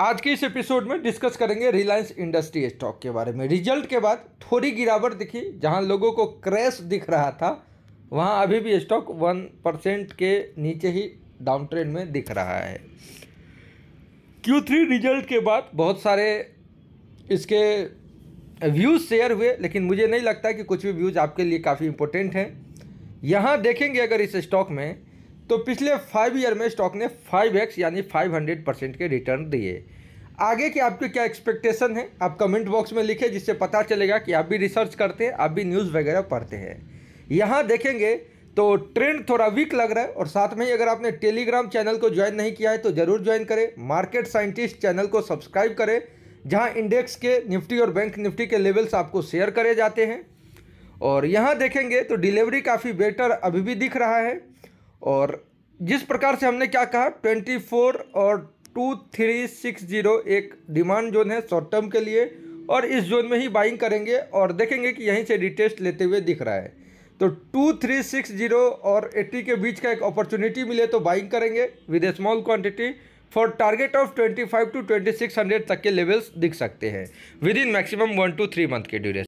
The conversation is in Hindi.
आज के इस एपिसोड में डिस्कस करेंगे रिलायंस इंडस्ट्री स्टॉक के बारे में रिजल्ट के बाद थोड़ी गिरावट दिखी जहां लोगों को क्रैश दिख रहा था वहां अभी भी स्टॉक वन परसेंट के नीचे ही डाउन ट्रेंड में दिख रहा है क्यू थ्री रिजल्ट के बाद बहुत सारे इसके व्यूज़ शेयर हुए लेकिन मुझे नहीं लगता कि कुछ भी व्यूज़ आपके लिए काफ़ी इंपॉर्टेंट हैं यहाँ देखेंगे अगर इस स्टॉक में तो पिछले फाइव ईयर में स्टॉक ने फाइव एक्स यानी फाइव हंड्रेड परसेंट के रिटर्न दिए आगे के आपके क्या एक्सपेक्टेशन है आप कमेंट बॉक्स में लिखें जिससे पता चलेगा कि आप भी रिसर्च करते हैं आप भी न्यूज़ वगैरह पढ़ते हैं यहाँ देखेंगे तो ट्रेंड थोड़ा वीक लग रहा है और साथ में ही अगर आपने टेलीग्राम चैनल को ज्वाइन नहीं किया है तो ज़रूर ज्वाइन करें मार्केट साइंटिस्ट चैनल को सब्सक्राइब करें जहाँ इंडेक्स के निफ्टी और बैंक निफ्टी के लेवल्स आपको शेयर करे जाते हैं और यहाँ देखेंगे तो डिलीवरी काफ़ी बेटर अभी भी दिख रहा है और जिस प्रकार से हमने क्या कहा ट्वेंटी फोर और टू थ्री सिक्स जीरो एक डिमांड जोन है शॉर्ट टर्म के लिए और इस जोन में ही बाइंग करेंगे और देखेंगे कि यहीं से रिटेस्ट लेते हुए दिख रहा है तो टू थ्री सिक्स जीरो और एट्टी के बीच का एक अपॉर्चुनिटी मिले तो बाइंग करेंगे with a small quantity for target of 25 to 2600 तक के लेवल्स दिख सकते हैं within maximum one two three month के ड्यूरेशन